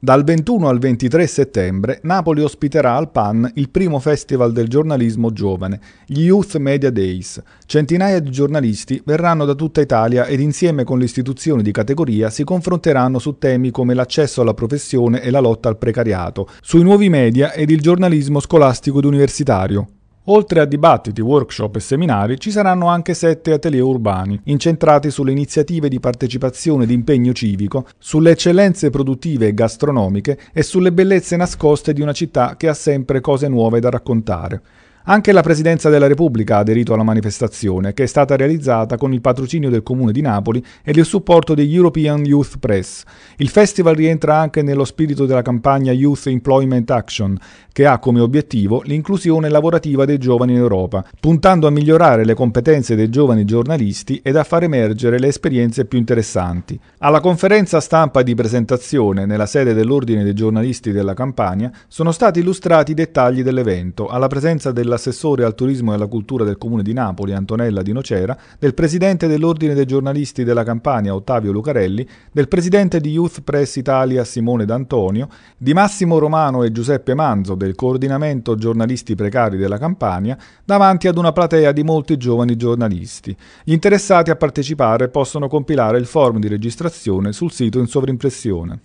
Dal 21 al 23 settembre Napoli ospiterà al PAN il primo festival del giornalismo giovane, gli Youth Media Days. Centinaia di giornalisti verranno da tutta Italia ed insieme con le istituzioni di categoria si confronteranno su temi come l'accesso alla professione e la lotta al precariato, sui nuovi media ed il giornalismo scolastico ed universitario. Oltre a dibattiti, workshop e seminari, ci saranno anche sette atelier urbani, incentrati sulle iniziative di partecipazione ed impegno civico, sulle eccellenze produttive e gastronomiche e sulle bellezze nascoste di una città che ha sempre cose nuove da raccontare. Anche la Presidenza della Repubblica ha aderito alla manifestazione, che è stata realizzata con il patrocinio del Comune di Napoli ed il supporto degli European Youth Press. Il festival rientra anche nello spirito della campagna Youth Employment Action, che ha come obiettivo l'inclusione lavorativa dei giovani in Europa, puntando a migliorare le competenze dei giovani giornalisti ed a far emergere le esperienze più interessanti. Alla conferenza stampa di presentazione nella sede dell'Ordine dei giornalisti della Campania sono stati illustrati i dettagli dell'evento alla presenza della dell'assessore al turismo e alla cultura del comune di Napoli Antonella Di Nocera, del presidente dell'Ordine dei giornalisti della Campania Ottavio Lucarelli, del presidente di Youth Press Italia Simone D'Antonio, di Massimo Romano e Giuseppe Manzo del coordinamento giornalisti precari della Campania, davanti ad una platea di molti giovani giornalisti. Gli interessati a partecipare possono compilare il form di registrazione sul sito in sovrimpressione.